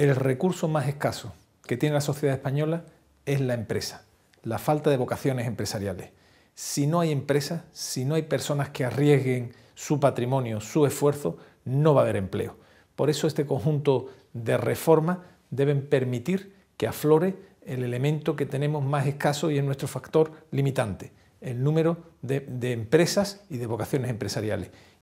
El recurso más escaso que tiene la sociedad española es la empresa, la falta de vocaciones empresariales. Si no hay empresas, si no hay personas que arriesguen su patrimonio, su esfuerzo, no va a haber empleo. Por eso este conjunto de reformas deben permitir que aflore el elemento que tenemos más escaso y es nuestro factor limitante, el número de, de empresas y de vocaciones empresariales.